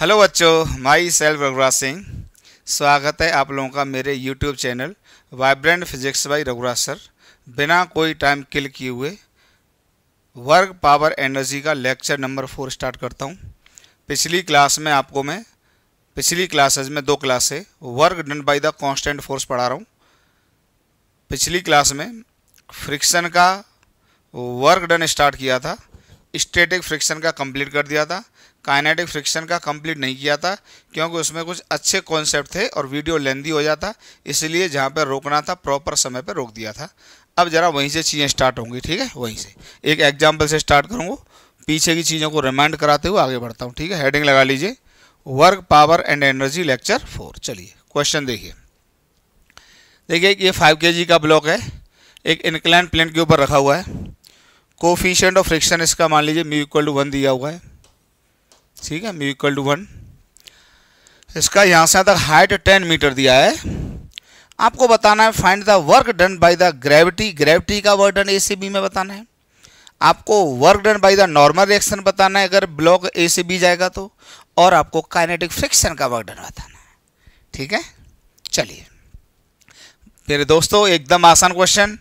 hello बच्चों my self Raghuraj Singh स्वागत है आप लोगों का मेरे YouTube channel vibrant physics by Raghuraj sir बिना कोई टाइम किल किए हुए वर्क पावर एनर्जी का लेक्चर नंबर फोर स्टार्ट करता हूँ पिछली क्लास में आपको मैं पिछली क्लासेज में दो classes work done by the constant force पढ़ा रहा हूँ पिछली क्लास में फ्रिक्शन का वर्क डन स्टार्ट किया था स्टेटिक फ्रिक्शन का कंप्लीट कर दिया था काइनेटिक फ्रिक्शन का कंप्लीट नहीं किया था क्योंकि उसमें कुछ अच्छे कॉन्सेप्ट थे और वीडियो लेंदी हो जाता इसलिए जहाँ पर रोकना था प्रॉपर समय पर रोक दिया था अब ज़रा वहीं से चीज़ें स्टार्ट होंगी ठीक है वहीं से एक एग्जाम्पल से स्टार्ट करूँगा पीछे की चीज़ों को रिमाइंड कराते हुए आगे बढ़ता हूँ ठीक है हेडिंग लगा लीजिए work power and energy lecture four चलिए क्वेश्चन देखिए देखिए ये फाइव के का ब्लॉक है एक इनक्लाइन प्लेन के ऊपर रखा हुआ है कोफिशियंट ऑफ फ्रिक्शन इसका मान लीजिए म्यू इक्वल टू वन दिया हुआ है ठीक है म्यू इक्वल टू वन इसका यहाँ से यहाँ तक हाइट टेन मीटर दिया है आपको बताना है find the work done by the gravity gravity का वर्क डन ए से बी में बताना है आपको work done by the normal reaction बताना है अगर ब्लॉक ए से बी जाएगा तो और आपको काइनेटिक फ्रिक्शन का वर्क डन बताना है ठीक है चलिए मेरे दोस्तों एकदम आसान क्वेश्चन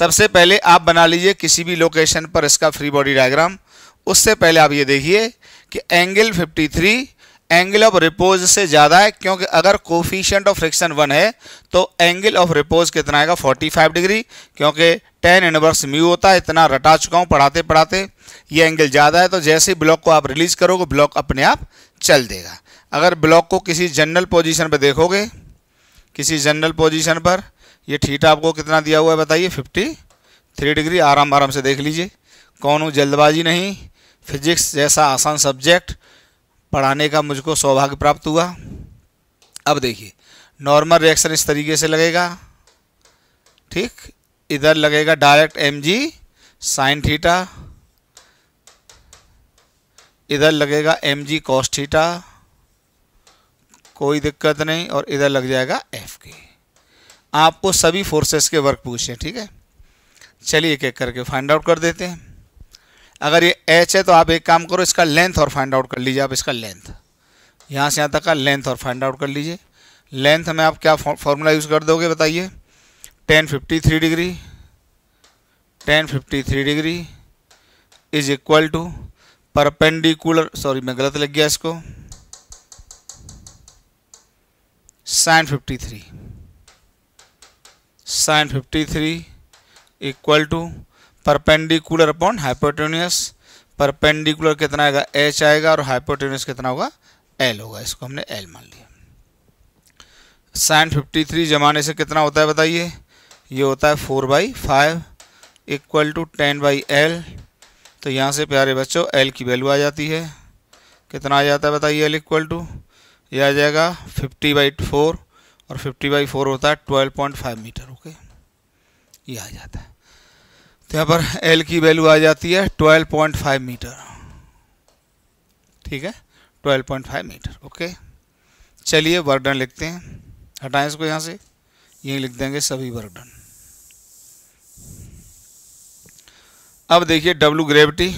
सबसे पहले आप बना लीजिए किसी भी लोकेशन पर इसका फ्री बॉडी डायग्राम उससे पहले आप ये देखिए कि एंगल 53 एंगल ऑफ रिपोज से ज़्यादा है क्योंकि अगर कोफिशियंट ऑफ फ्रिक्शन वन है तो एंगल ऑफ रिपोज कितना आएगा 45 डिग्री क्योंकि टेन इनवर्स म्यू होता है इतना रटा चुका हूँ पढ़ाते पढ़ाते ये एंगल ज़्यादा है तो जैसे ही ब्लॉक को आप रिलीज़ करोगे ब्लॉक अपने आप चल देगा अगर ब्लॉक को किसी जनरल पोजिशन पर देखोगे किसी जनरल पोजिशन पर यह ठीठा आपको कितना दिया हुआ है बताइए फिफ्टी थ्री डिग्री आराम आराम से देख लीजिए कौन हूँ जल्दबाजी नहीं फिजिक्स जैसा आसान सब्जेक्ट पढ़ाने का मुझको सौभाग्य प्राप्त हुआ अब देखिए नॉर्मल रिएक्शन इस तरीके से लगेगा ठीक इधर लगेगा direct M G sine theta इधर लगेगा एम जी कॉस थीटा कोई दिक्कत नहीं और इधर लग जाएगा एफ के आपको सभी फोर्सेस के वर्क पूछे ठीक है चलिए एक एक करके फाइंड आउट कर देते हैं अगर ये एच है तो आप एक काम करो इसका लेंथ और फाइंड आउट कर लीजिए आप इसका लेंथ यहाँ से यहाँ तक का लेंथ और फाइंड आउट कर लीजिए लेंथ में आप क्या फॉर्मूला यूज़ कर दोगे बताइए tan fifty three degree tan fifty three degree is equal to perpendicular sorry मैं गलत लग गया इसको sine fifty three sine fifty three equal to perpendicular upon hypotenuse perpendicular कितना आएगा एच आएगा और हाइपोटोनियस कितना होगा एल होगा इसको हमने एल मान लिया साइन फिफ्टी थ्री जमाने से कितना होता है बताइए ये होता है four by five equal to ten by L तो यहाँ से प्यारे बच्चों एल की वैल्यू आ जाती है कितना आ जाता है बताइए एल इक्वल टू ये आ जाएगा फिफ्टी बाई फोर और फिफ्टी बाई फोर होता है twelve point five metre okay ये आ जाता है तो यहाँ पर एल की वैल्यू आ जाती है 12.5 मीटर ठीक है 12.5 मीटर ओके चलिए वर्डन लिखते हैं हटाएं इसको यहाँ से यहीं लिख देंगे सभी वर्डन अब देखिए डब्लू ग्रेविटी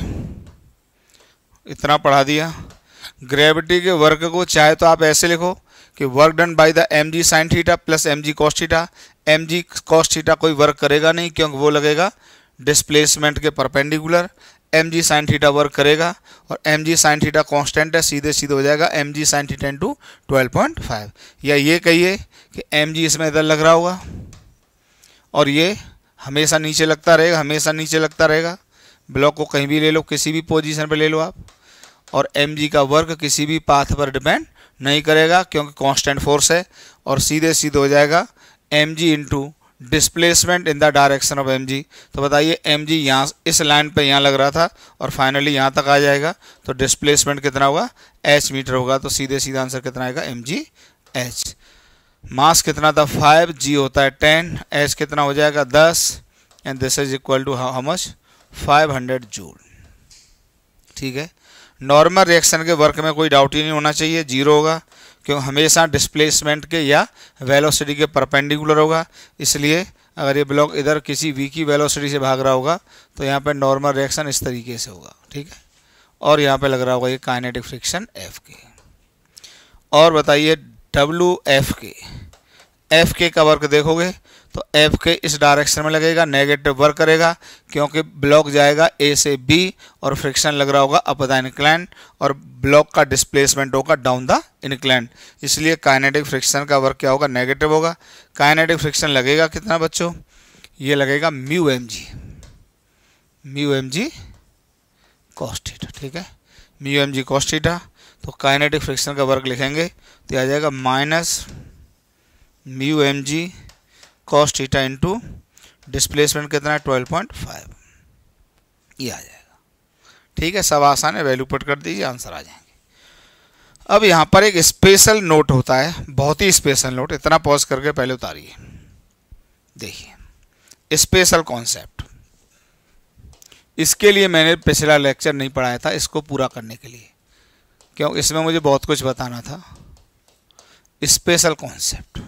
इतना पढ़ा दिया ग्रेविटी के वर्क को चाहे तो आप ऐसे लिखो कि work done by the M G sine theta plus M G cos theta M G cos theta कोई वर्क करेगा नहीं क्योंकि वो लगेगा डिस्प्लेसमेंट के perpendicular M G sine theta work करेगा और M G sine theta constant है सीधे सीधे हो जाएगा M G sine theta into twelve point five या ये कहिए कि एम जी इसमें इधर लग रहा होगा और ये हमेशा नीचे लगता रहेगा हमेशा नीचे लगता रहेगा ब्लॉक को कहीं भी ले लो किसी भी पोजिशन पर ले लो आप और एम जी का वर्क किसी भी पाथ पर डिपेंड नहीं करेगा क्योंकि कॉन्स्टेंट फोर्स है और सीधे सीधे हो जाएगा M G into displacement in the direction of M G तो बताइए एम जी यहाँ इस लाइन पे यहाँ लग रहा था और फाइनली यहाँ तक आ जाएगा तो डिस्प्लेसमेंट कितना होगा एच मीटर होगा तो सीधे सीधा आंसर कितना आएगा एम जी एच मास कितना था फाइव जी होता है टेन एच कितना हो जाएगा दस and this is equal to how much five hundred joule ठीक है नॉर्मल रिएक्शन के वर्क में कोई डाउट ही नहीं होना चाहिए जीरो होगा क्यों हमेशा डिस्प्लेसमेंट के या वेलोसिटी के परपेंडिकुलर होगा इसलिए अगर ये ब्लॉक इधर किसी वी की वेलोसिटी से भाग रहा होगा तो यहाँ पर नॉर्मल रिएक्शन इस तरीके से होगा ठीक है और यहाँ पे लग रहा होगा ये काइनेटिक फ्रिक्शन एफ के और बताइए डब्ल्यू एफ के एफ के का वर्क देखोगे तो एफ के इस डायरेक्शन में लगेगा नेगेटिव वर्क करेगा क्योंकि ब्लॉक जाएगा ए से बी और फ्रिक्शन लग रहा होगा अप द इनक्लाइन और ब्लॉक का डिस्प्लेसमेंट होगा डाउन द इनक्लाइन इसलिए काइनेटिक फ्रिक्शन का वर्क क्या होगा नेगेटिव होगा काइनेटिक फ्रिक्शन लगेगा कितना बच्चों ये लगेगा mu M G mu M G cos theta ठीक है म्यू एम जी कॉस्टिटा तो काइनेटिक फ्रिक्शन का वर्क लिखेंगे तो आ जाएगा minus mu M G cos theta into displacement कितना है ट्वेल्व पॉइंट फाइव ये आ जाएगा ठीक है सब आसान है वैल्यू पुट कर दीजिए आंसर आ जाएंगे अब यहाँ पर एक स्पेशल नोट होता है बहुत ही स्पेशल नोट इतना पॉज करके पहले उतारिए देखिए स्पेशल कॉन्सेप्ट इसके लिए मैंने पिछला लेक्चर नहीं पढ़ाया था इसको पूरा करने के लिए क्यों इसमें मुझे बहुत कुछ बताना था स्पेशल कॉन्सेप्ट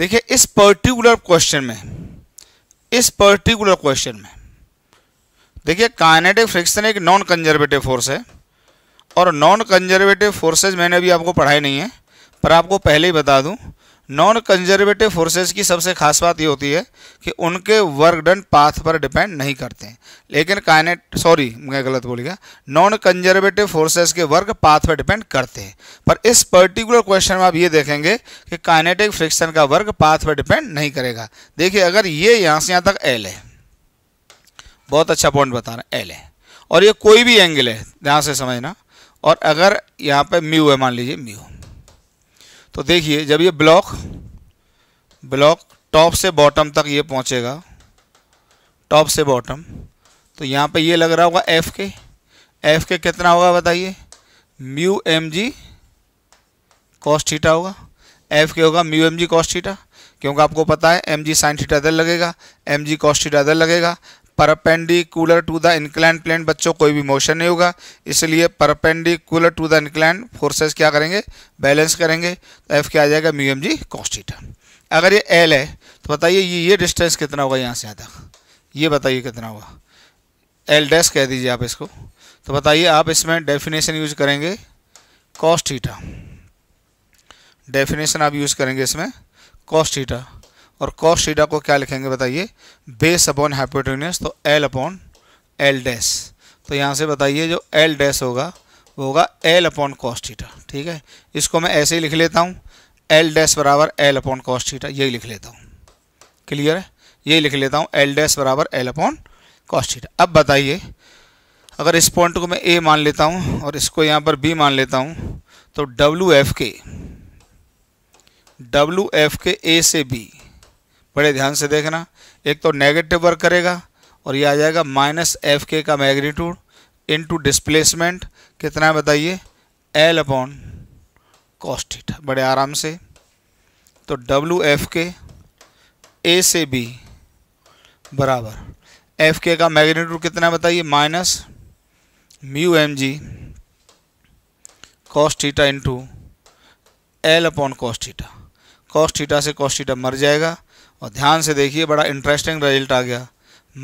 देखिए इस पर्टिकुलर क्वेश्चन में इस पर्टिकुलर क्वेश्चन में देखिए काइनेटिक फ्रिक्शन एक नॉन कंजर्वेटिव फोर्स है और नॉन कंजर्वेटिव फोर्सेज मैंने अभी आपको पढ़ाई नहीं है पर आपको पहले ही बता दूं नॉन कंजर्वेटिव फोर्सेस की सबसे खास बात ये होती है कि उनके वर्क डन पाथ पर डिपेंड नहीं करते हैं लेकिन काइनेट सॉरी मैं गलत बोल गया नॉन कंजर्वेटिव फोर्सेस के वर्क पाथ पर डिपेंड करते हैं पर इस पर्टिकुलर क्वेश्चन में आप ये देखेंगे कि काइनेटिक फ्रिक्शन का वर्क पाथ पर डिपेंड नहीं करेगा देखिए अगर ये यहाँ से यहाँ तक एल है बहुत अच्छा पॉइंट बता रहे हैं एल है और ये कोई भी एंगल है यहाँ से समझना और अगर यहाँ पर म्यू है मान लीजिए म्यू तो देखिए जब ये ब्लॉक ब्लॉक टॉप से बॉटम तक ये पहुंचेगा टॉप से बॉटम तो यहाँ पे ये लग रहा होगा एफ के एफ के कितना होगा बताइए mu M G cos theta होगा एफ के होगा mu M G cos theta क्योंकि आपको पता है एम जी साइन थीटा इधर लगेगा एम जी कॉस्ट थीटा इधर लगेगा perpendicular to the incline plane बच्चों कोई भी मोशन नहीं होगा इसलिए perpendicular to the incline forces क्या करेंगे बैलेंस करेंगे तो एफ क्या आ जाएगा म्यू एम जी कॉस्टीटा अगर ये एल है तो बताइए ये ये डिस्टेंस कितना होगा यहाँ से यहाँ तक ये बताइए कितना होगा एल डैश कह दीजिए आप इसको तो बताइए आप इसमें डेफिनेशन यूज करेंगे कॉस्टीटा डेफिनेशन आप यूज़ करेंगे इसमें कॉस्टीटा और कॉस थीटा को क्या लिखेंगे बताइए बेस अपॉन हाइपोटेनियस तो एल अपॉन एल डैस तो यहाँ से बताइए जो एल डैस होगा वो होगा एल अपॉन कॉस थीटा ठीक है इसको मैं ऐसे ही लिख लेता हूँ एल डैस बराबर एल अपॉन कॉस थीटा यही लिख लेता हूँ क्लियर है यही लिख लेता हूँ एल डैस बराबर एल अपॉन कॉस थीटा अब बताइए अगर इस पॉइंट को मैं ए मान लेता हूँ और इसको यहाँ पर बी मान लेता हूँ तो W F K W F K A से बी बड़े ध्यान से देखना एक तो नेगेटिव वर्क करेगा और ये आ जाएगा माइनस एफ के का मैग्नीट्यूड इनटू डिस्प्लेसमेंट कितना है बताइए एल अपॉन कॉस्टिट बड़े आराम से तो डब्ल्यू एफ के ए से बी बराबर एफ के का मैग्नीट्यूड कितना बताइए minus mu M G cos theta into L upon cos theta cos theta से कॉस्टिटा मर जाएगा और ध्यान से देखिए बड़ा इंटरेस्टिंग रिजल्ट आ गया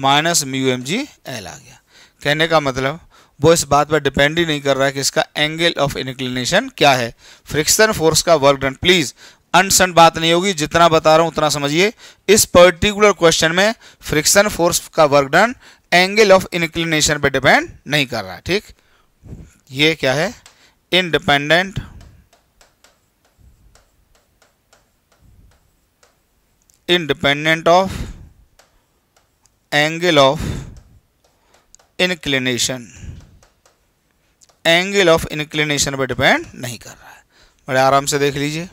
minus mu M G L आ गया कहने का मतलब वो इस बात पर डिपेंड ही नहीं कर रहा है कि इसका एंगल ऑफ इनक्लिनेशन क्या है फ्रिक्शन फोर्स का वर्क डन प्लीज़ अनसन बात नहीं होगी जितना बता रहा हूँ उतना समझिए इस पर्टिकुलर क्वेश्चन में फ्रिक्शन फोर्स का work done angle of inclination पर डिपेंड नहीं कर रहा ठीक ये क्या है independent independent of angle of inclination angle of inclination पर डिपेंड नहीं कर रहा है बड़े आराम से देख लीजिए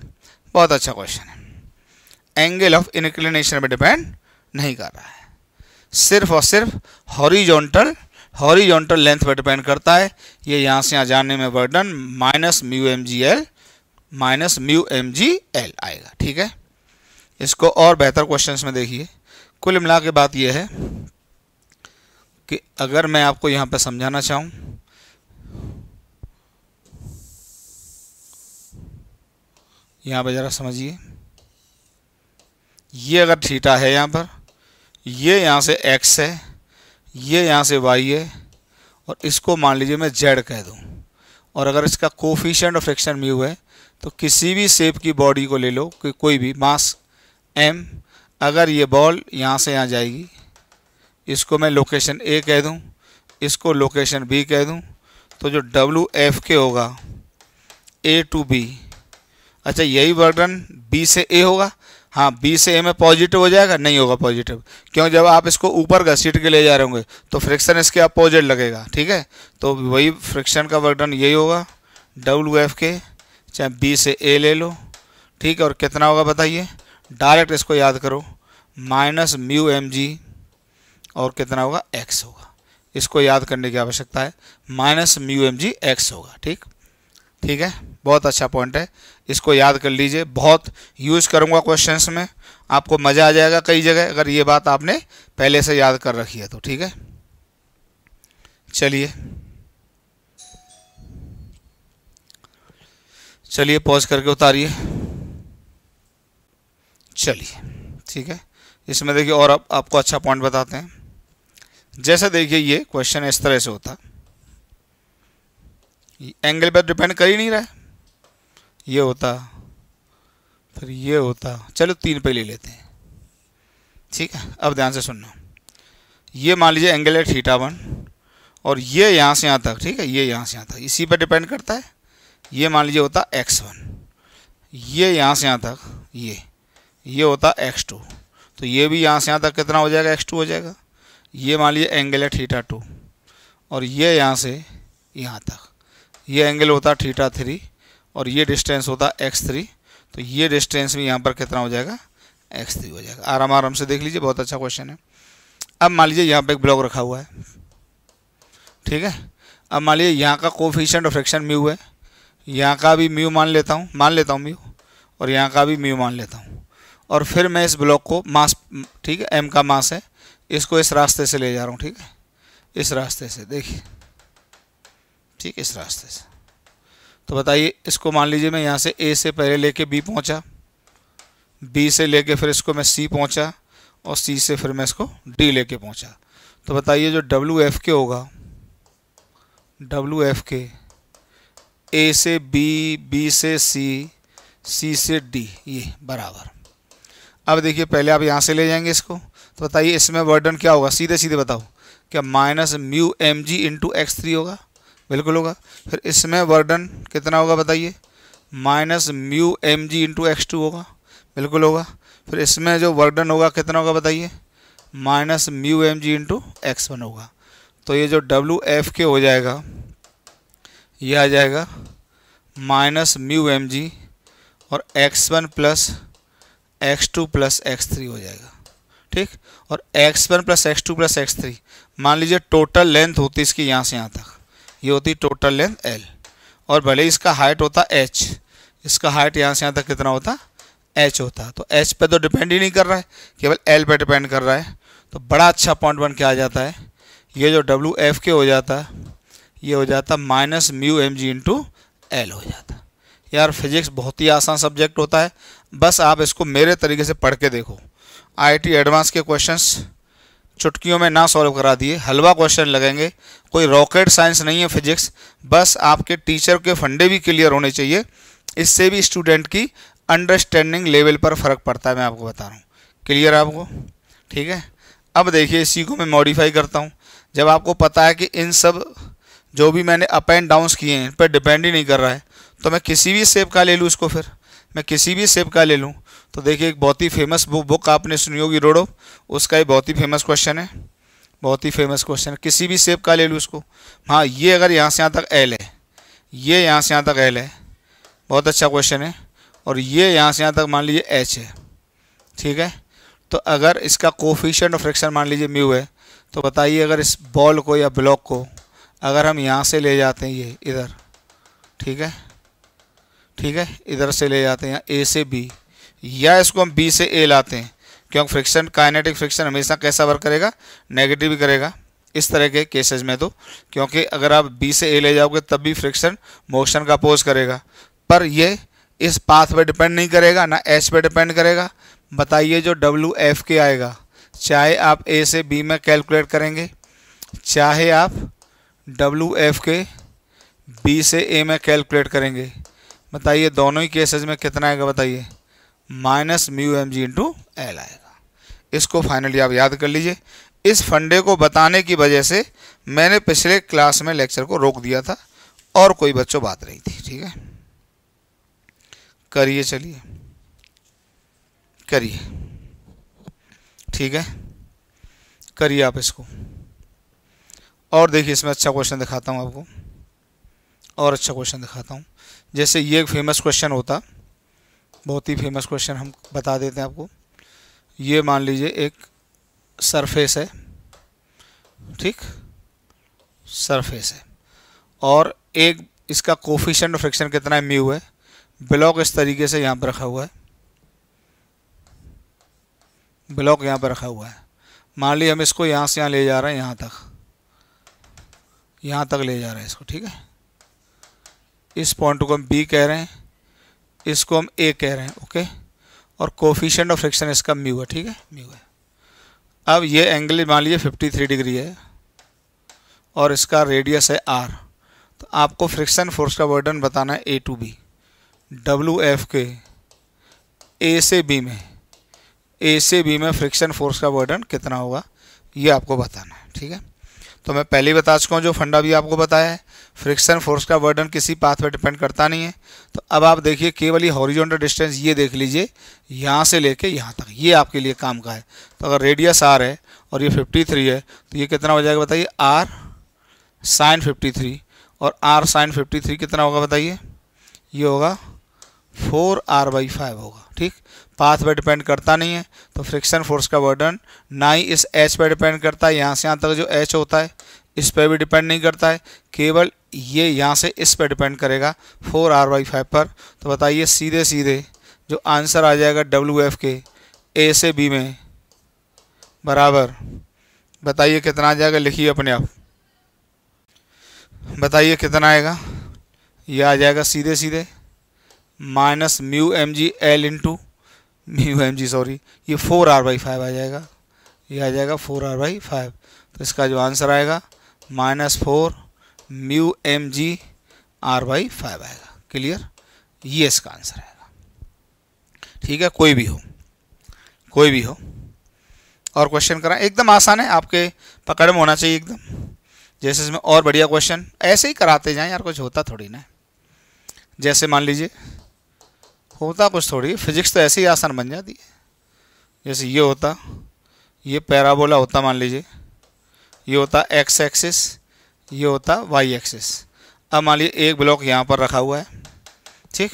बहुत अच्छा क्वेश्चन है एंगल ऑफ इंक्लिनेशन पर डिपेंड नहीं कर रहा है सिर्फ और सिर्फ हॉरिजॉन्टल हॉरिजॉन्टल लेंथ पर डिपेंड करता है ये यहाँ से यहाँ जाने में work done minus mu M G L minus mu M G L आएगा ठीक है इसको और बेहतर क्वेश्चंस में देखिए कुल मिला के बात यह है कि अगर मैं आपको यहाँ पर समझाना चाहूँ यहाँ पर ज़रा समझिए ये अगर थीटा है यहाँ पर ये यहाँ से एक्स है ये यहाँ से वाई है और इसको मान लीजिए मैं जेड कह दूँ और अगर इसका कोफिशेंट ऑफ फ्रिक्शन म्यू है तो किसी भी शेप की बॉडी को ले लो कि कोई भी मास एम अगर ये बॉल यहाँ से यहाँ जाएगी इसको मैं लोकेशन ए कह दूँ इसको लोकेशन बी कह दूँ तो जो डब्ल्यू एफ के होगा ए टू बी अच्छा यही वर्डन बी से ए होगा हाँ बी से ए में पॉजिटिव हो जाएगा नहीं होगा पॉजिटिव क्योंकि जब आप इसको ऊपर का सीट के ले जा रहे होंगे तो फ्रिक्शन इसके अपोजिट लगेगा ठीक है तो वही फ्रिक्शन का वर्डन यही होगा डब्ल्यू एफ के चाहे बी से ए ले लो ठीक है और कितना होगा बताइए डायरेक्ट इसको याद करो माइनस म्यू एम जी और कितना होगा एक्स होगा इसको याद करने की आवश्यकता है minus mu M G X होगा ठीक ठीक है बहुत अच्छा पॉइंट है इसको याद कर लीजिए बहुत यूज़ करूँगा क्वेश्चंस में आपको मज़ा आ जाएगा कई जगह अगर ये बात आपने पहले से याद कर रखी है तो ठीक है चलिए चलिए पॉज करके उतारिए चलिए ठीक है इसमें देखिए और आप, आपको अच्छा पॉइंट बताते हैं जैसे देखिए ये क्वेश्चन इस तरह से होता एंगल पर डिपेंड कर ही नहीं रहा है ये होता फिर ये होता चलो तीन पे ले लेते हैं ठीक है अब ध्यान से सुनना ये मान लीजिए एंगल है थीटा वन और ये यहाँ से यहाँ तक ठीक है ये यहाँ से यहाँ तक इसी पर डिपेंड करता है ये मान लीजिए होता एक्स वन ये यहाँ से यहाँ तक ये ये होता एक्स टू तो ये भी यहाँ से यहाँ तक कितना हो जाएगा एक्स टू हो जाएगा ये मान लीजिए एंगल है थीटा टू और ये यहाँ से यहाँ तक ये एंगल होता थीटा थ्री और ये डिस्टेंस होता एक्स थ्री तो ये डिस्टेंस भी यहाँ पर कितना हो जाएगा एक्स थ्री हो जाएगा आराम आराम से देख लीजिए बहुत अच्छा क्वेश्चन है अब मान लीजिए यहाँ पर एक ब्लॉक रखा हुआ है ठीक है अब मान लीजिए यहाँ का कोफिशेंट और फ्रैक्शन म्यू है यहाँ का भी म्यू मान लेता हूँ मान लेता हूँ म्यू और यहाँ का भी म्यू मान लेता हूँ और फिर मैं इस ब्लॉक को मास ठीक है एम का मास है इसको इस रास्ते से ले जा रहा हूँ ठीक है इस रास्ते से देखिए ठीक इस रास्ते से तो बताइए इसको मान लीजिए मैं यहाँ से ए से पहले लेके बी पहुँचा बी से लेके फिर इसको मैं सी पहुँचा और सी से फिर मैं इसको डी लेके पहुँचा तो बताइए जो डब्ल्यू एफ के होगा डब्ल्यू एफ के ए से बी बी से सी सी से डी ये बराबर अब देखिए पहले आप यहाँ से ले जाएंगे इसको तो बताइए इसमें वर्डन क्या होगा सीधे सीधे बताओ क्या minus mu M G into X three होगा बिल्कुल होगा फिर इसमें वर्डन कितना होगा बताइए minus mu M G into X two होगा बिल्कुल होगा फिर इसमें जो वर्डन होगा कितना होगा बताइए minus mu M G into X one होगा तो ये जो डब्ल्यू एफ के हो जाएगा ये आ जाएगा माइनस म्यू एम जी और X one plus X two plus X three हो जाएगा ठीक और X one plus X two plus X three मान लीजिए टोटल लेंथ होती इसकी यहाँ से यहाँ तक ये होती टोटल लेंथ एल और भले इसका हाइट होता एच इसका हाइट यहाँ से यहाँ तक कितना होता एच होता तो एच पर तो डिपेंड ही नहीं कर रहा है केवल एल पर डिपेंड कर रहा है तो बड़ा अच्छा पॉइंट बन के आ जाता है ये जो डब्ल्यू एफ के हो जाता है ये हो जाता minus mu M G into L हो जाता यार फिजिक्स बहुत ही आसान सब्जेक्ट होता है बस आप इसको मेरे तरीके से पढ़ के देखो आईटी एडवांस के क्वेश्चंस चुटकियों में ना सॉल्व करा दिए हलवा क्वेश्चन लगेंगे कोई रॉकेट साइंस नहीं है फिजिक्स बस आपके टीचर के फंडे भी क्लियर होने चाहिए इससे भी स्टूडेंट की अंडरस्टैंडिंग लेवल पर फ़र्क पड़ता है मैं आपको बता रहा हूँ क्लियर आपको ठीक है अब देखिए इसी को मैं मॉडिफाई करता हूँ जब आपको पता है कि इन सब जो भी मैंने अप एंड डाउन्स किए हैं इन पर डिपेंड ही नहीं कर रहा है तो मैं किसी भी सेब का ले लूँ इसको फिर मैं किसी भी सेब का ले लूँ तो देखिए एक बहुत ही फेमस बुक बुक आपने सुनी होगी रोडो उसका ही बहुत ही फेमस क्वेश्चन है बहुत ही फेमस क्वेश्चन है किसी भी सेब का ले लूँ इसको हाँ ये अगर यहाँ से यहाँ तक एल है ये यहाँ से यहाँ तक एल है बहुत अच्छा क्वेश्चन है और ये यहाँ से यहाँ तक मान लीजिए एच है ठीक है तो अगर इसका कोफिशेंट और फ्रैक्शन मान लीजिए म्यू है तो बताइए अगर इस बॉल को या ब्लॉक को अगर हम यहाँ से ले जाते हैं ये इधर ठीक है ठीक है इधर से ले जाते हैं ए से बी या इसको हम बी से ए लाते हैं क्योंकि फ्रिक्शन काइनेटिक फ्रिक्शन हमेशा कैसा वर्क करेगा नेगेटिव भी करेगा इस तरह के केसेज में तो क्योंकि अगर आप बी से ए ले जाओगे तब भी फ्रिक्शन मोशन का पोज करेगा पर ये इस पाथ पे डिपेंड नहीं करेगा ना एच पे डिपेंड करेगा बताइए जो डब्ल्यू एफ के आएगा चाहे आप ए से बी में कैलकुलेट करेंगे चाहे आप डब्ल्यू एफ के बी से ए में कैलकुलेट करेंगे बताइए दोनों ही केसेस में कितना आएगा बताइए minus mu M G into L आएगा इसको फाइनली आप याद कर लीजिए इस फंडे को बताने की वजह से मैंने पिछले क्लास में लेक्चर को रोक दिया था और कोई बच्चों बात नहीं थी ठीक है करिए चलिए करिए ठीक है करिए आप इसको और देखिए इसमें अच्छा क्वेश्चन दिखाता हूँ आपको और अच्छा क्वेश्चन दिखाता हूँ जैसे ये एक फेमस क्वेश्चन होता बहुत ही फेमस क्वेश्चन हम बता देते हैं आपको ये मान लीजिए एक सरफेस है ठीक सरफेस है और एक इसका कोफिशेंट फ्रिक्शन कितना है म्यू है ब्लॉक इस तरीके से यहाँ पर रखा हुआ है ब्लॉक यहाँ पर रखा हुआ है मान लीजिए हम इसको यहाँ से यहाँ ले जा रहे हैं यहाँ तक यहाँ तक ले जा रहे हैं इसको ठीक है इस पॉइंट को हम बी कह रहे हैं इसको हम ए कह रहे हैं ओके और कोफिशेंट ऑफ फ्रिक्शन इसका म्यू है ठीक है म्यू है अब ये एंगल मान लीजिए फिफ्टी थ्री डिग्री है और इसका रेडियस है आर तो आपको फ्रिक्शन फोर्स का वर्डन बताना है A to B W F K A से बी में ए से बी में फ्रिक्शन फोर्स का वर्डन कितना होगा ये आपको बताना है ठीक है तो मैं पहले ही बता चुका हूँ जो फंडा भी आपको बताया है फ्रिक्शन फोर्स का वर्डन किसी पाथ पर डिपेंड करता नहीं है तो अब आप देखिए केवल ये हॉरिजॉन्टल डिस्टेंस ये देख लीजिए यहाँ से लेके यहाँ तक ये आपके लिए काम का है तो अगर रेडियस आर है और ये 53 है तो ये कितना हो जाएगा बताइए आर साइन 53 और आर साइन 53 कितना होगा बताइए ये होगा फोर आर बाई फाइव होगा ठीक पाथ पर डिपेंड करता नहीं है तो फ्रिक्शन फोर्स का वर्डन ना ही इस एच पर डिपेंड करता है यहाँ से यहाँ तक जो एच होता है इस पर भी डिपेंड नहीं करता है केवल ये यहाँ से इस पर डिपेंड करेगा फोर आर बाई फाइव पर तो बताइए सीधे सीधे जो आंसर आ जाएगा डब्ल्यू एफ के ए से बी में बराबर बताइए कितना आ जाएगा लिखिए अपने आप बताइए कितना आएगा यह आ जाएगा सीधे सीधे minus mu M G L into mu M G sorry ये फोर आर बाई फाइव आ जाएगा ये आ जाएगा फोर आर बाई फाइव तो इसका जो आंसर आएगा minus four mu M G R by five आएगा क्लियर ये इसका आंसर आएगा ठीक है कोई भी हो कोई भी हो और क्वेश्चन करा एकदम आसान है आपके पकड़ में होना चाहिए एकदम जैसे इसमें और बढ़िया क्वेश्चन ऐसे ही कराते जाएं यार कुछ होता थोड़ी ना जैसे मान लीजिए होता कुछ थोड़ी फिजिक्स तो ऐसे ही आसान बन जाती है जैसे ये होता ये पैराबोला होता मान लीजिए ये होता एक्स एक्सिस ये होता वाई एक्सिस अब मान लीजिए एक ब्लॉक यहाँ पर रखा हुआ है ठीक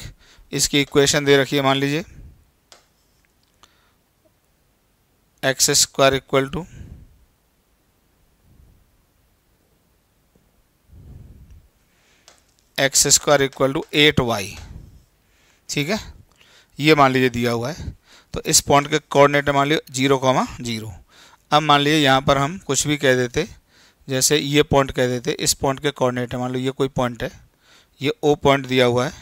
इसकी इक्वेशन दे रखी है मान लीजिए X square equal to X square equal to eight Y ठीक है ये मान लीजिए दिया हुआ है तो इस पॉइंट के कोऑर्डिनेट मान लीजिए जीरो कॉमा जीरो अब मान लीजिए यहाँ पर हम कुछ भी कह देते जैसे ये पॉइंट कह देते इस पॉइंट के कोऑर्डिनेट है मान लो ये कोई पॉइंट है ये ओ पॉइंट दिया हुआ है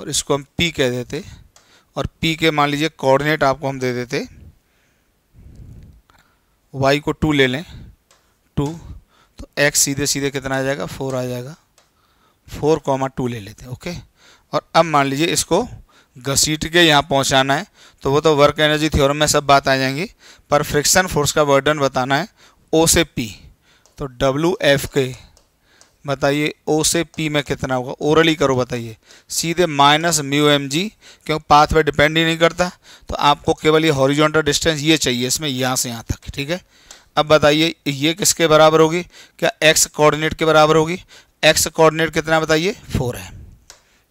और इसको हम पी कह देते और पी के मान लीजिए कोऑर्डिनेट आपको हम दे देते वाई को टू ले लें टू तो एक्स सीधे सीधे कितना आ जाएगा फोर आ जाएगा फोर कॉमा टू ले लेते ओके और अब मान लीजिए इसको घसीट के यहाँ पहुँचाना है तो वो तो वर्क एनर्जी थ्योरम में सब बात आ जाएंगी पर फ्रिक्शन फोर्स का वर्डन बताना है ओ से पी तो डब्ल्यू एफ के बताइए ओ से पी में कितना होगा ओरली करो बताइए सीधे माइनस म्यू एम जी क्योंकि पाथ पर डिपेंड ही नहीं करता तो आपको केवल ये हॉरिजॉन्टल डिस्टेंस ये चाहिए इसमें यहाँ से यहाँ तक ठीक है अब बताइए ये किसके बराबर होगी क्या एक्स कोऑर्डिनेट के बराबर होगी एक्स कोऑर्डिनेट कितना बताइए फोर है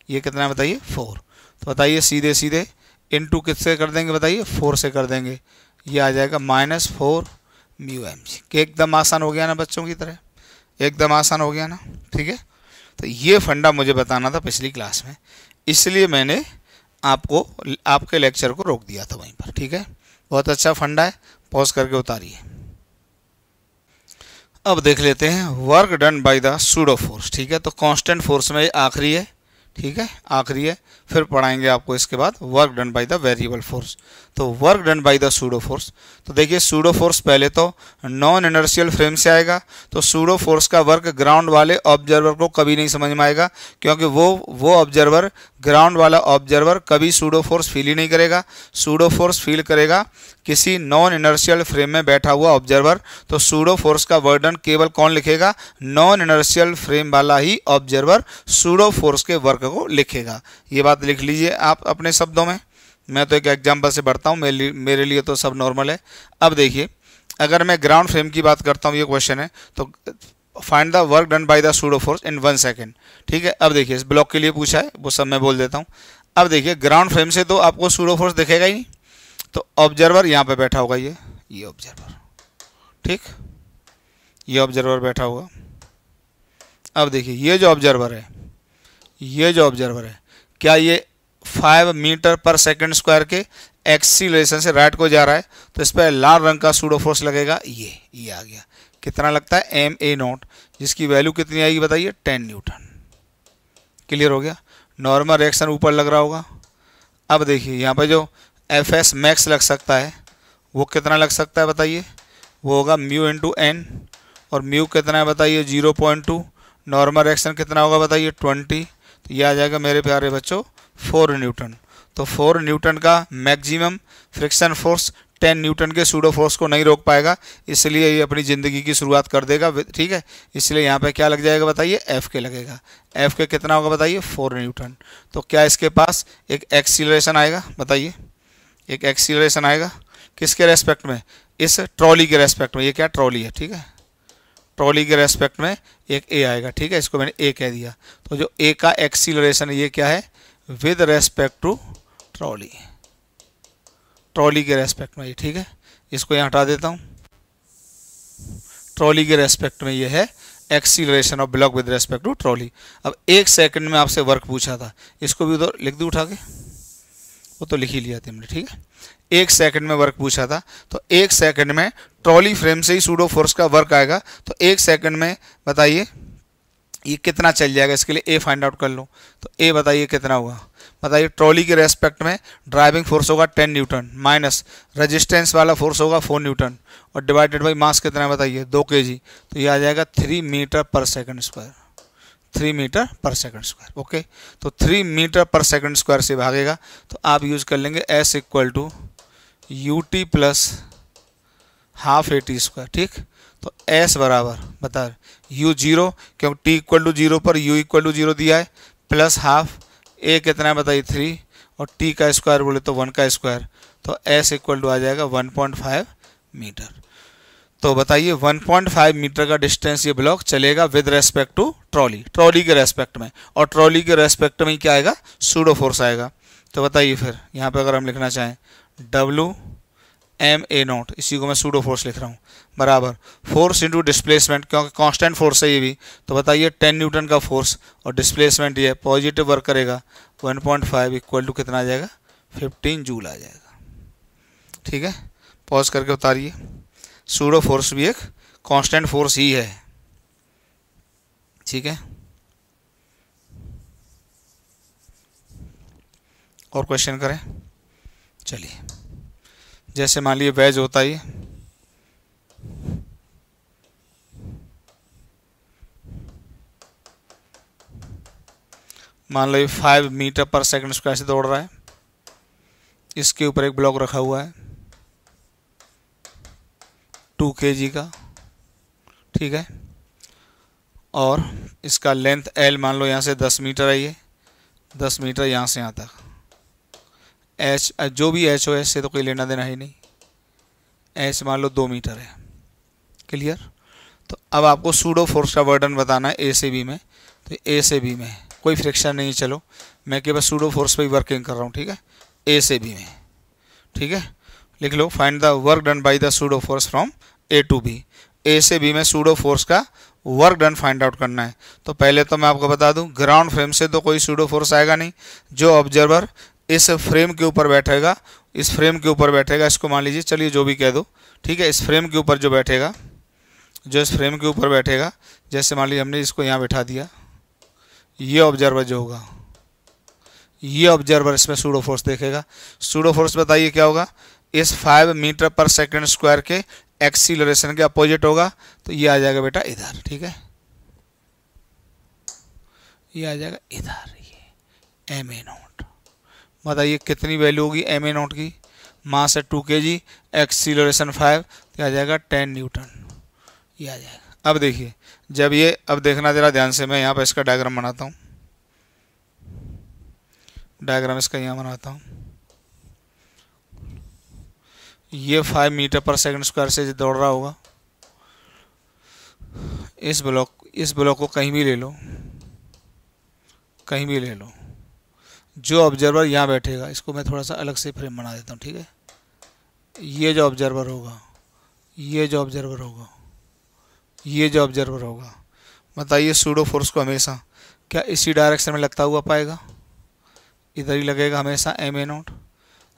ये कितना बताइए फोर तो बताइए सीधे सीधे इन टू किस से कर देंगे बताइए फोर से कर देंगे ये आ जाएगा minus four mu M G एकदम आसान हो गया ना बच्चों की तरह एकदम आसान हो गया ना ठीक है तो ये फंडा मुझे बताना था पिछली क्लास में इसलिए मैंने आपको आपके लेक्चर को रोक दिया था वहीं पर ठीक है बहुत अच्छा फंडा है पॉज करके उतारिए अब देख लेते हैं work done by the pseudo force ठीक है तो कांस्टेंट फोर्स में आखिरी है ठीक है आखिरी है फिर पढ़ाएंगे आपको इसके बाद work done by the variable force तो work done by the pseudo force तो देखिए सूडो फोर्स पहले तो नॉन इनर्शियल फ्रेम से आएगा तो सूडो फोर्स का वर्क ग्राउंड वाले ऑब्जर्वर को कभी नहीं समझ में आएगा क्योंकि वो वो ऑब्जर्वर ग्राउंड वाला ऑब्जर्वर कभी सूडो फोर्स फील ही नहीं करेगा सूडो फोर्स फील करेगा किसी नॉन इनर्शियल फ्रेम में बैठा हुआ ऑब्जर्वर तो सूडो फोर्स का वर्डन केवल कौन लिखेगा नॉन इनर्शियल फ्रेम वाला ही ऑब्जर्वर सूडो फोर्स के वर्क को लिखेगा ये बात लिख लीजिए आप अपने शब्दों में मैं तो एक एग्जाम्पल से बढ़ता हूँ मेरे लिए तो सब नॉर्मल है अब देखिए अगर मैं ग्राउंड फ्रेम की बात करता हूँ ये क्वेश्चन है तो find the work done by the pseudo force in one second ठीक है अब देखिए इस ब्लॉक के लिए पूछा है वो सब मैं बोल देता हूँ अब देखिए ग्राउंड फ्रेम से तो आपको सूडो फोर्स दिखेगा ही नहीं तो ऑब्जर्वर यहाँ पे बैठा होगा ये ये ऑब्जर्वर ठीक ये ऑब्जर्वर बैठा होगा अब देखिए ये जो ऑब्जर्वर है ये जो ऑब्जर्वर है क्या ये five metre per second square के एक्सीलेशन से राइट को जा रहा है तो इस पर लाल रंग का सूडो फोर्स लगेगा ये ये आ गया कितना लगता है एम ए नोट जिसकी वैल्यू कितनी आएगी बताइए टेन न्यूटन क्लियर हो गया नॉर्मल रिएक्शन ऊपर लग रहा होगा अब देखिए यहाँ पर जो एफ एस मैक्स लग सकता है वो कितना लग सकता है बताइए वो होगा म्यू इंटू एन और म्यू कितना है बताइए zero point two normal reaction कितना होगा बताइए ट्वेंटी ये आ जाएगा मेरे प्यारे बच्चों फोर न्यूटन तो फोर न्यूटन का maximum friction force ten newton के सूडो फोर्स को नहीं रोक पाएगा इसलिए ये अपनी ज़िंदगी की शुरुआत कर देगा ठीक है इसलिए यहाँ पे क्या लग जाएगा बताइए एफ के लगेगा एफ के कितना होगा बताइए फोर न्यूटन तो क्या इसके पास एक एक्सीलरेशन आएगा बताइए एक एक्सीलरेशन आएगा किसके रेस्पेक्ट में इस ट्रॉली के रेस्पेक्ट में ये क्या ट्रॉली है ठीक है ट्रॉली के रेस्पेक्ट में एक ए आएगा ठीक है इसको मैंने ए कह दिया तो जो ए का एक्सीलरेशन है ये क्या है with respect to trolley trolley के रेस्पेक्ट में ये ठीक है इसको यहाँ हटा देता हूँ ट्रॉली के रेस्पेक्ट में ये है acceleration of block with respect to trolley अब एक सेकंड में आपसे वर्क पूछा था इसको भी उधर लिख दूँ उठा के वो तो लिख ही लिया थे हमने ठीक है एक सेकंड में वर्क पूछा था तो एक सेकंड में ट्रॉली फ्रेम से ही सूडो फोर्स का वर्क आएगा तो एक सेकंड में बताइए ये कितना चल जाएगा इसके लिए ए फाइंड आउट कर लो तो ए बताइए कितना हुआ बताइए ट्रॉली के रेस्पेक्ट में ड्राइविंग फोर्स होगा टेन न्यूटन माइनस रेजिस्टेंस वाला फोर्स होगा फोर न्यूटन और डिवाइडेड बाई मास कितना बताइए दो के जी तो ये आ जाएगा three metre per second square three metre per second square okay तो three metre per second square से भागेगा तो आप यूज़ कर लेंगे S equal to U T plus half A T square ठीक तो एस बराबर बता यू जीरो क्योंकि टी इक्वल टू जीरो पर यू इक्वल टू जीरो दिया है प्लस हाफ ए कितना है बताइए थ्री और टी का स्क्वायर बोले तो वन का स्क्वायर तो एस इक्वल टू आ जाएगा वन पॉइंट फाइव मीटर तो बताइए 1.5 मीटर का डिस्टेंस ये ब्लॉक चलेगा with respect to trolley trolley के रेस्पेक्ट में और ट्रॉली के रेस्पेक्ट में क्या आएगा सूडो फोर्स आएगा तो बताइए फिर यहाँ पे अगर हम लिखना चाहें डब्लू एम ए नॉट इसी को मैं सूडो फोर्स लिख रहा हूँ बराबर फोर्स इंटू डिस्प्लेसमेंट क्योंकि कांस्टेंट फोर्स है ये भी तो बताइए टेन न्यूटन का फोर्स और डिस्प्लेसमेंट ये पॉजिटिव वर्क करेगा one point five equal to कितना आ जाएगा फिफ्टीन जूल आ जाएगा ठीक है पॉज करके उतारिए सूडो फोर्स भी एक कॉन्स्टेंट फोर्स ही है ठीक है और क्वेश्चन करें चलिए जैसे मान लीजिए वेज होता ही मान लो ये five metre per second square से दौड़ रहा है इसके ऊपर एक ब्लॉक रखा हुआ है टू के जी का ठीक है और इसका लेंथ एल मान लो यहाँ से दस मीटर आइए दस मीटर यहाँ से यहाँ तक एच जो भी एच ओ एस से तो कोई लेना देना ही नहीं एच मान लो दो मीटर है क्लियर तो अब आपको सूडो फोर्स का वर्डन बताना है ए से बी में तो ए से बी में कोई फ्रिक्शन नहीं चलो मैं केवल सूडो फोर्स पर ही वर्किंग कर रहा हूँ ठीक है ए से बी में ठीक है लिख लो find the work done by the pseudo force from A to B A से बी में सूडो फोर्स का वर्क डन फाइंड आउट करना है तो पहले तो मैं आपको बता दूं ग्राउंड फ्रेम से तो कोई सूडो फोर्स आएगा नहीं जो ऑब्जर्वर इस फ्रेम के ऊपर बैठेगा इस फ्रेम के ऊपर बैठेगा इसको मान लीजिए चलिए जो भी कह दो ठीक है इस फ्रेम के ऊपर जो बैठेगा जो इस फ्रेम के ऊपर बैठेगा जैसे मान लीजिए हमने इसको यहाँ बैठा दिया ये ऑब्जर्वर जो होगा ये ऑब्जर्वर इसमें सूडो फोर्स देखेगा सूडो फोर्स बताइए क्या होगा इस five metre per second square के एक्सीलरेशन के अपोजिट होगा तो ये आ जाएगा बेटा इधर ठीक है ये आ जाएगा इधर ये एम नोट बताइए कितनी वैल्यू होगी एम ए नोट की मास है टू के जी एक्सीलोरेशन फाइव तो आ जाएगा टेन न्यूटन ये आ जाएगा अब देखिए जब ये अब देखना ज़रा ध्यान से मैं यहाँ पर इसका डायग्राम बनाता हूँ डायग्राम इसका यहाँ बनाता हूँ ये five metre per second square से दौड़ रहा होगा इस ब्लॉक इस ब्लॉक को कहीं भी ले लो कहीं भी ले लो जो ऑब्जर्वर यहाँ बैठेगा इसको मैं थोड़ा सा अलग से फ्रेम बना देता हूँ ठीक है ये जो ऑब्जर्वर होगा ये जो ऑब्जर्वर होगा ये जो ऑब्जर्वर होगा बताइए सूडो फोर्स को हमेशा क्या इसी डायरेक्शन में लगता हुआ पाएगा इधर ही लगेगा हमेशा एम ए नोट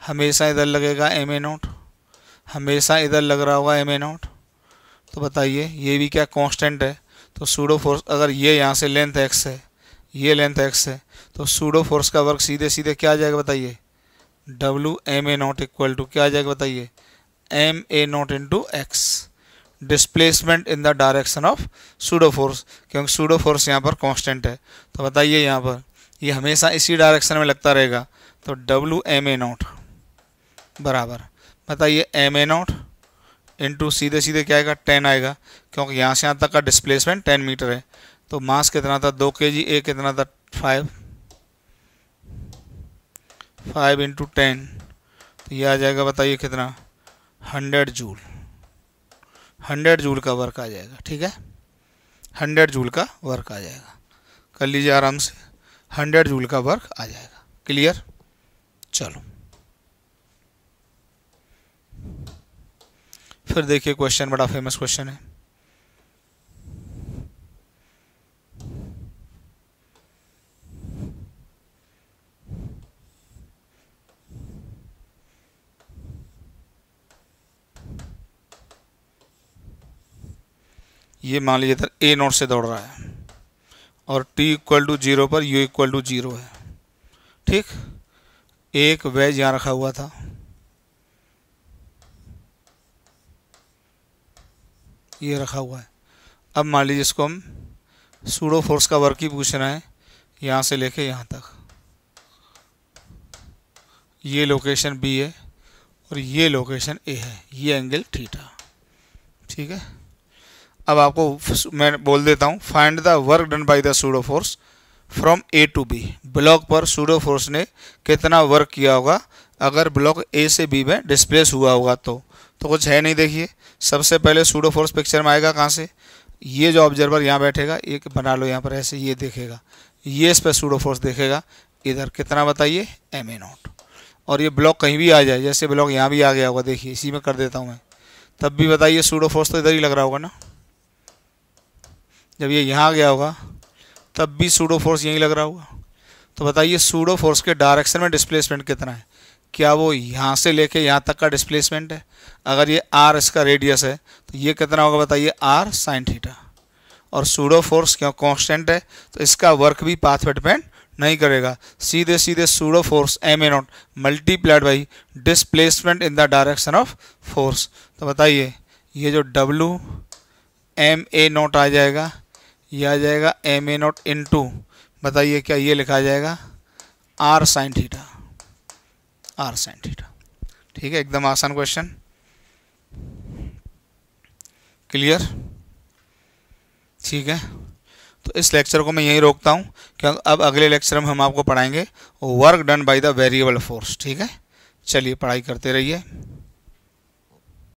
हमेशा इधर लगेगा एम ए नोट हमेशा इधर लग रहा होगा एम ए नोट तो बताइए ये भी क्या कांस्टेंट है तो सूडो फोर्स अगर ये यहाँ से लेंथ एक्स है ये लेंथ एक्स है तो सूडो फोर्स का वर्क सीधे सीधे क्या आ जाएगा बताइए W M A naught equal to क्या आ जाएगा बताइए M A naught into X displacement in the direction of pseudo force क्योंकि सूडो फोर्स यहाँ पर कॉन्स्टेंट है तो बताइए यहाँ पर ये यह हमेशा इसी डायरेक्शन में लगता रहेगा तो डब्ल्यू एम ए नॉट बराबर बताइए एम ए नॉट इंटू सीधे सीधे क्या आएगा टेन आएगा क्योंकि यहाँ से यहाँ तक का डिस्प्लेसमेंट टेन मीटर है तो मास कितना था दो के जी ए कितना था फाइव फाइव इंटू टेन तो ये आ जाएगा बताइए कितना हंड्रेड जूल हंड्रेड जूल का वर्क आ जाएगा ठीक है हंड्रेड जूल का वर्क आ जाएगा कर लीजिए आराम से हंड्रेड जूल का वर्क आ जाएगा क्लियर चलो फिर देखिए क्वेश्चन बड़ा फेमस क्वेश्चन है ये मान लीजिए इधर ए नोट से दौड़ रहा है और टी इक्वल टू जीरो पर यू इक्वल टू जीरो है ठीक एक वेज यहाँ रखा हुआ था ये रखा हुआ है अब मान लीजिए इसको हम सूडो फोर्स का वर्क ही पूछ रहे हैं यहाँ से लेके यहाँ तक ये लोकेशन बी है और ये लोकेशन ए है ये एंगल थीटा ठीक है अब आपको मैं बोल देता हूँ find the work done by the pseudo force from A to B block पर सूडो फोर्स ने कितना वर्क किया होगा अगर ब्लॉक ए से बी में डिस्प्लेस हुआ होगा तो तो कुछ है नहीं देखिए सबसे पहले सूडो फोर्स पिक्चर में आएगा कहाँ से ये जो ऑब्जर्वर यहाँ बैठेगा एक बना लो यहाँ पर ऐसे ये देखेगा ये इस पर सूडो फोर्स देखेगा इधर कितना बताइए एम ए नॉट और ये ब्लॉक कहीं भी आ जाए जैसे ब्लॉक यहाँ भी आ गया होगा देखिए इसी में कर देता हूँ मैं तब भी बताइए सूडो फोर्स तो इधर ही लग रहा होगा ना जब ये यहाँ गया होगा तब भी सूडो फोर्स यहीं लग रहा होगा तो बताइए सूडो फोर्स के डायरेक्शन में डिस्प्लेसमेंट कितना है क्या वो यहाँ से लेके यहाँ तक का डिस्प्लेसमेंट है अगर ये आर इसका रेडियस है तो ये कितना होगा बताइए आर साइन थीटा और सूडो फोर्स क्यों कांस्टेंट है तो इसका वर्क भी पाथ पर डिपेंड नहीं करेगा सीधे सीधे pseudo force M A naught multiplied by displacement in the direction of force तो बताइए ये जो डब्लू एम ए नॉट आ जाएगा ये आ जाएगा M A naught into बताइए क्या ये लिखा जाएगा R sine theta R sine theta ठीक है एकदम आसान क्वेश्चन क्लियर ठीक है तो इस लेक्चर को मैं यहीं रोकता हूँ क्योंकि अब अगले लेक्चर में हम आपको पढ़ाएंगे work done by the variable force ठीक है चलिए पढ़ाई करते रहिए